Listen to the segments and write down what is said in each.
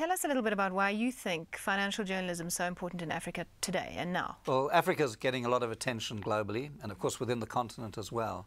tell us a little bit about why you think financial journalism is so important in Africa today and now. Well, Africa is getting a lot of attention globally and, of course, within the continent as well.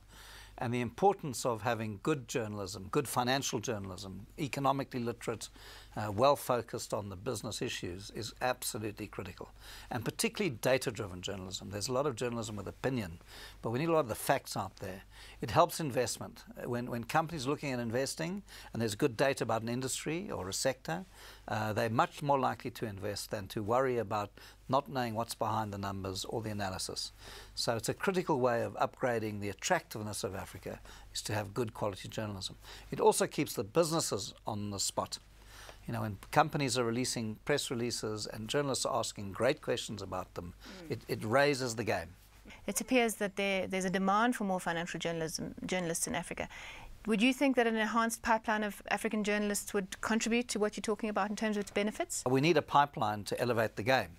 And the importance of having good journalism, good financial journalism, economically literate uh, well focused on the business issues is absolutely critical. And particularly data driven journalism. There's a lot of journalism with opinion, but we need a lot of the facts out there. It helps investment. Uh, when, when companies looking at investing and there's good data about an industry or a sector, uh, they're much more likely to invest than to worry about not knowing what's behind the numbers or the analysis. So it's a critical way of upgrading the attractiveness of Africa is to have good quality journalism. It also keeps the businesses on the spot. You know, when companies are releasing press releases and journalists are asking great questions about them, mm. it, it raises the game. It appears that there, there's a demand for more financial journalism, journalists in Africa. Would you think that an enhanced pipeline of African journalists would contribute to what you're talking about in terms of its benefits? We need a pipeline to elevate the game.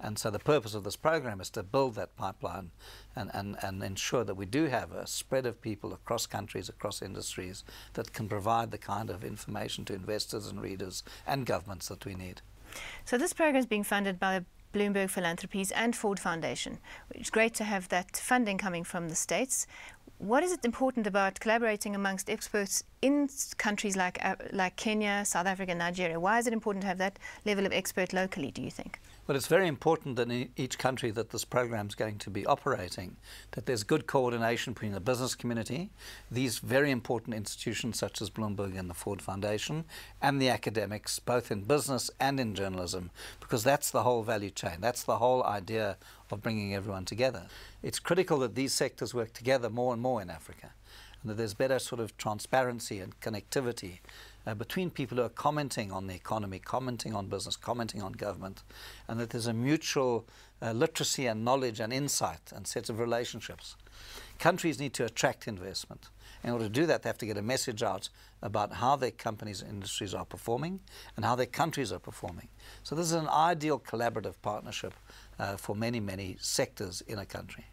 And so the purpose of this program is to build that pipeline and, and, and ensure that we do have a spread of people across countries, across industries that can provide the kind of information to investors and readers and governments that we need. So this program is being funded by Bloomberg Philanthropies, and Ford Foundation. It's great to have that funding coming from the States. What is it important about collaborating amongst experts in countries like, uh, like Kenya, South Africa, Nigeria? Why is it important to have that level of expert locally, do you think? Well, it's very important that in each country that this program is going to be operating, that there's good coordination between the business community, these very important institutions such as Bloomberg and the Ford Foundation, and the academics, both in business and in journalism, because that's the whole value chain blockchain. That's the whole idea of bringing everyone together. It's critical that these sectors work together more and more in Africa, and that there's better sort of transparency and connectivity uh, between people who are commenting on the economy, commenting on business, commenting on government, and that there's a mutual uh, literacy and knowledge and insight and sets of relationships. Countries need to attract investment. In order to do that, they have to get a message out about how their companies and industries are performing and how their countries are performing. So this is an ideal collaborative partnership uh, for many, many sectors in a country.